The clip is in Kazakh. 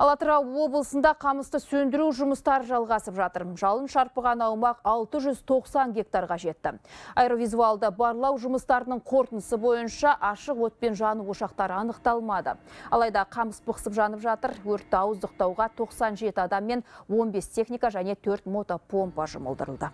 Алатыра облысында қамысты сөндіру жұмыстар жалғасып жатыр. Жалын шарпыған аумақ 690 гектарға жетті. Аэровизуалды барлау жұмыстарының қортынсы бойынша ашық отпен жану ошақтары анықталмады. Алайда қамыс бұқсып жанып жатыр. Өртті ауыздықтауға 97 адам мен 15 техника және 4 мотопомпа жымылдырылды.